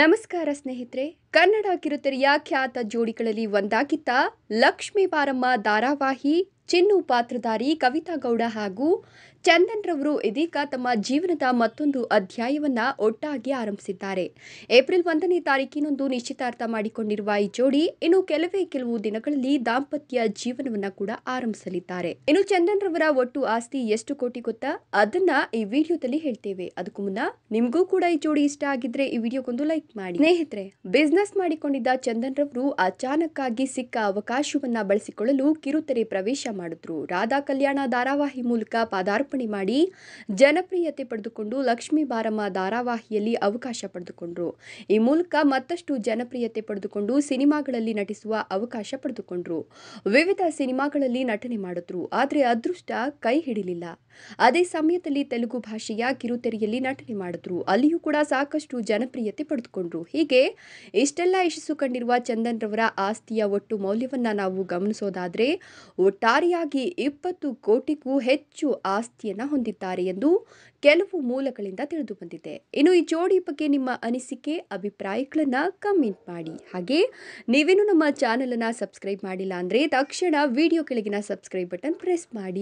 ನಮಸ್ಕಾರ ಸ್ನೇಹಿತರೆ ಕನ್ನಡ ಕಿರುತೆರೆಯ ಖ್ಯಾತ ಜೋಡಿಗಳಲ್ಲಿ ಒಂದಾಗಿದ್ದ ಲಕ್ಷ್ಮೀ ಬಾರಮ್ಮ ಧಾರಾವಾಹಿ ಚಿನ್ನು ಪಾತ್ರಧಾರಿ ಕವಿತಾ ಗೌಡ ಹಾಗೂ ಚಂದನ್ ರವರು ಇದೀಗ ತಮ್ಮ ಜೀವನದ ಮತ್ತೊಂದು ಅಧ್ಯಾಯವನ್ನ ಒಟ್ಟಾಗಿ ಆರಂಭಿಸಿದ್ದಾರೆ ಏಪ್ರಿಲ್ ಒಂದನೇ ತಾರೀಕಿನೊಂದು ನಿಶ್ಚಿತಾರ್ಥ ಮಾಡಿಕೊಂಡಿರುವ ಈ ಜೋಡಿ ಇನ್ನು ಕೆಲವೇ ಕೆಲವು ದಿನಗಳಲ್ಲಿ ದಾಂಪತ್ಯ ಜೀವನವನ್ನ ಕೂಡ ಆರಂಭಿಸಲಿದ್ದಾರೆ ಇನ್ನು ಚಂದನ್ ರವರ ಒಟ್ಟು ಆಸ್ತಿ ಎಷ್ಟು ಕೋಟಿ ಗೊತ್ತಾ ಅದನ್ನ ಈ ವಿಡಿಯೋದಲ್ಲಿ ಹೇಳ್ತೇವೆ ಅದಕ್ಕೂ ಮುನ್ನ ನಿಮಗೂ ಕೂಡ ಈ ಜೋಡಿ ಇಷ್ಟ ಆಗಿದ್ರೆ ಈ ವಿಡಿಯೋಗೊಂದು ಲೈಕ್ ಮಾಡಿ ಸ್ನೇಹಿತರೆ ಬಿಸ್ನೆಸ್ ಮಾಡಿಕೊಂಡಿದ್ದ ಚಂದನ್ ರವರು ಅಚಾನಕ್ ಆಗಿ ಸಿಕ್ಕ ಅವಕಾಶವನ್ನ ಬಳಸಿಕೊಳ್ಳಲು ಕಿರುತೆರೆ ಪ್ರವೇಶ ಮಾಡಿದ್ರು ರಾಧಾ ಕಲ್ಯಾಣ ಧಾರಾವಾಹಿ ಮೂಲಕ ಪಾದಾರ್ಪಣೆ ಮಾಡಿ ಜನಪ್ರಿಯತೆ ಪಡೆದುಕೊಂಡು ಲಕ್ಷ್ಮೀ ಬಾರಮ್ಮ ಧಾರಾವಾಹಿಯಲ್ಲಿ ಅವಕಾಶ ಪಡೆದುಕೊಂಡರು ಈ ಮೂಲಕ ಮತ್ತಷ್ಟು ಜನಪ್ರಿಯತೆ ಪಡೆದುಕೊಂಡು ಸಿನಿಮಾಗಳಲ್ಲಿ ನಟಿಸುವ ಅವಕಾಶ ಪಡೆದುಕೊಂಡರು ವಿವಿಧ ಸಿನಿಮಾಗಳಲ್ಲಿ ನಟನೆ ಮಾಡಿದ್ರು ಆದರೆ ಅದೃಷ್ಟ ಕೈ ಹಿಡಿಲಿಲ್ಲ ಅದೇ ಸಮಯದಲ್ಲಿ ತೆಲುಗು ಭಾಷೆಯ ಕಿರುತೆರೆಯಲ್ಲಿ ನಟನೆ ಮಾಡಿದ್ರು ಅಲ್ಲಿಯೂ ಕೂಡ ಸಾಕಷ್ಟು ಜನಪ್ರಿಯತೆ ಪಡೆದುಕೊಂಡ್ರು ಹೀಗೆ ಇಷ್ಟೆಲ್ಲ ಯಶಸ್ಸು ಕಂಡಿರುವ ಚಂದನ್ ರವರ ಆಸ್ತಿಯ ಒಟ್ಟು ಮೌಲ್ಯವನ್ನ ನಾವು ಗಮನಿಸೋದಾದ್ರೆ ಒಟ್ಟಾರೆಯಾಗಿ ಇಪ್ಪತ್ತು ಕೋಟಿಗೂ ಹೆಚ್ಚು ಆಸ್ತಿ ಆಸಕ್ತಿಯನ್ನು ಹೊಂದಿದ್ದಾರೆ ಎಂದು ಕೆಲವು ಮೂಲಗಳಿಂದ ತಿಳಿದು ಬಂದಿದೆ ಇನ್ನು ಈ ಜೋಡಿ ಬಗ್ಗೆ ನಿಮ್ಮ ಅನಿಸಿಕೆ ಅಭಿಪ್ರಾಯಗಳನ್ನು ಕಮೆಂಟ್ ಮಾಡಿ ಹಾಗೆ ನೀವೇನು ನಮ್ಮ ಚಾನಲನ್ನು ಸಬ್ಸ್ಕ್ರೈಬ್ ಮಾಡಿಲ್ಲ ಅಂದರೆ ತಕ್ಷಣ ವಿಡಿಯೋ ಕೆಳಗಿನ ಸಬ್ಸ್ಕ್ರೈಬ್ ಬಟನ್ ಪ್ರೆಸ್ ಮಾಡಿ